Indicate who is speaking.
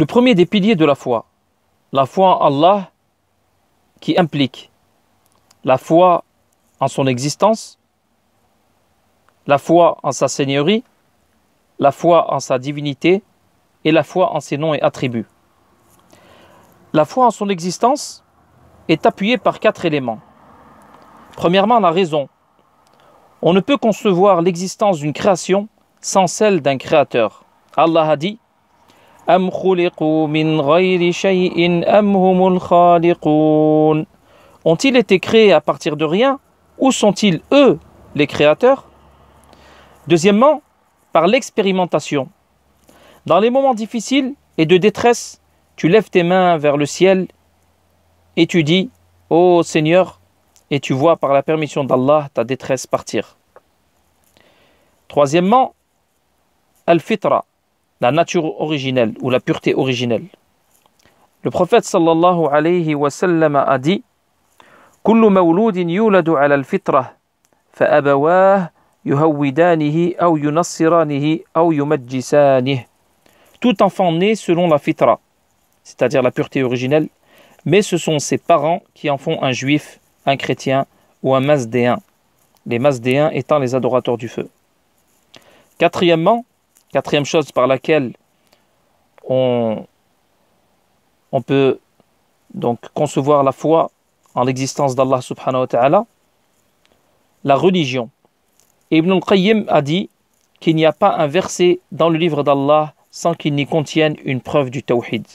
Speaker 1: Le premier des piliers de la foi, la foi en Allah qui implique la foi en son existence, la foi en sa seigneurie, la foi en sa divinité et la foi en ses noms et attributs. La foi en son existence est appuyée par quatre éléments. Premièrement, la raison. On ne peut concevoir l'existence d'une création sans celle d'un créateur. Allah a dit ont-ils été créés à partir de rien Ou sont-ils eux les créateurs Deuxièmement, par l'expérimentation. Dans les moments difficiles et de détresse, tu lèves tes mains vers le ciel et tu dis Ô oh Seigneur, et tu vois par la permission d'Allah ta détresse partir. Troisièmement, Al-Fitra, la nature originelle ou la pureté originelle. Le prophète sallallahu alayhi wa sallam a dit مولود يولد على Tout enfant né selon la fitra, c'est-à-dire la pureté originelle, mais ce sont ses parents qui en font un juif, un chrétien ou un masdéen les masdéens étant les adorateurs du feu. Quatrièmement, Quatrième chose par laquelle on, on peut donc concevoir la foi en l'existence d'Allah subhanahu wa ta'ala, la religion. Ibn al-Qayyim a dit qu'il n'y a pas un verset dans le livre d'Allah sans qu'il n'y contienne une preuve du tawhid.